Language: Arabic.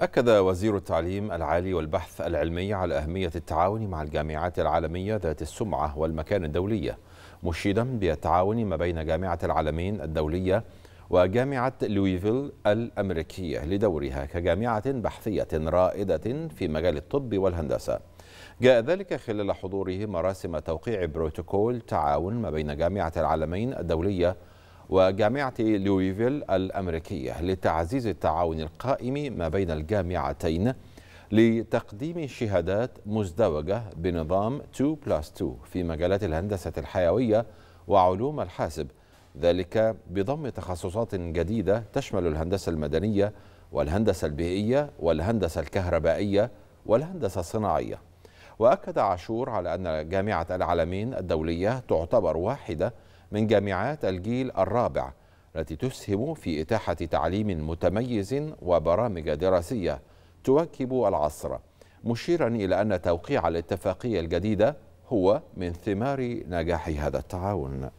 أكد وزير التعليم العالي والبحث العلمي على أهمية التعاون مع الجامعات العالمية ذات السمعة والمكان الدولية مشيدا بالتعاون ما بين جامعة العالمين الدولية وجامعة لويفيل الأمريكية لدورها كجامعة بحثية رائدة في مجال الطب والهندسة جاء ذلك خلال حضوره مراسم توقيع بروتوكول تعاون ما بين جامعة العالمين الدولية وجامعة لويفيل الأمريكية لتعزيز التعاون القائم ما بين الجامعتين لتقديم شهادات مزدوجة بنظام 2 بلس 2 في مجالات الهندسة الحيوية وعلوم الحاسب ذلك بضم تخصصات جديدة تشمل الهندسة المدنية والهندسة البيئية والهندسة الكهربائية والهندسة الصناعية وأكد عاشور على أن جامعة العالمين الدولية تعتبر واحدة من جامعات الجيل الرابع التي تسهم في إتاحة تعليم متميز وبرامج دراسية تواكب العصر مشيرا إلى أن توقيع الاتفاقية الجديدة هو من ثمار نجاح هذا التعاون